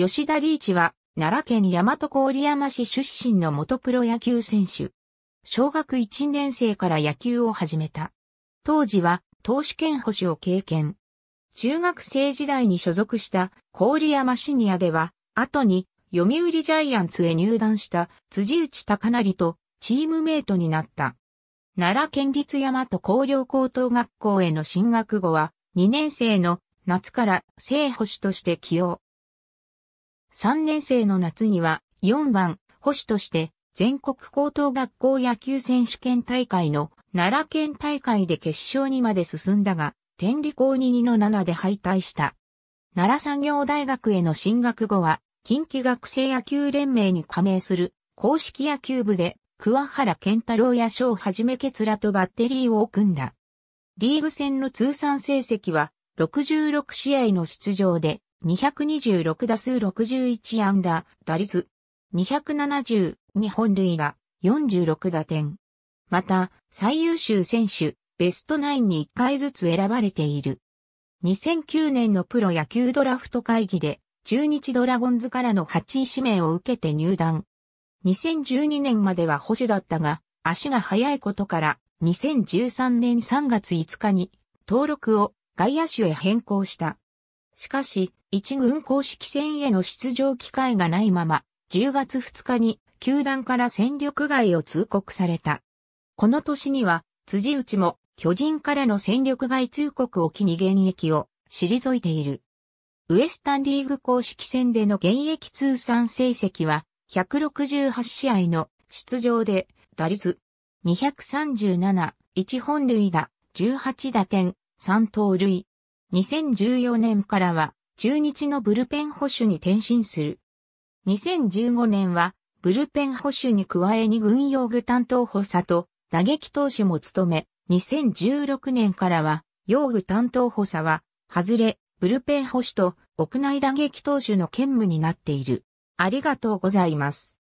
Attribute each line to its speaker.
Speaker 1: 吉田リーチは、奈良県大和郡山市出身の元プロ野球選手。小学1年生から野球を始めた。当時は、投手兼保守を経験。中学生時代に所属した郡山シニアでは、後に読売ジャイアンツへ入団した辻内隆成とチームメイトになった。奈良県立大和工陵高等学校への進学後は、2年生の夏から正保守として起用。3年生の夏には4番保守として全国高等学校野球選手権大会の奈良県大会で決勝にまで進んだが、天理校に2の7で敗退した。奈良産業大学への進学後は、近畿学生野球連盟に加盟する公式野球部で桑原健太郎や翔はじめケツラとバッテリーを組んだ。リーグ戦の通算成績は66試合の出場で226打数61安打、打率270に本塁打、46打点。また、最優秀選手、ベスト9に1回ずつ選ばれている。2009年のプロ野球ドラフト会議で、中日ドラゴンズからの8位指名を受けて入団。2012年までは保守だったが、足が速いことから、2013年3月5日に、登録を外野手へ変更した。しかし、一軍公式戦への出場機会がないまま、10月2日に球団から戦力外を通告された。この年には、辻内も巨人からの戦力外通告を機に現役を退いている。ウエスタンリーグ公式戦での現役通算成績は168試合の出場で打率237、1本塁打、18打点、3盗塁。2014年からは中日のブルペン保守に転身する。2015年は、ブルペン保守に加えに軍用具担当補佐と打撃投手も務め、2016年からは、用具担当補佐は、外れ、ブルペン保守と屋内打撃投手の兼務になっている。ありがとうございます。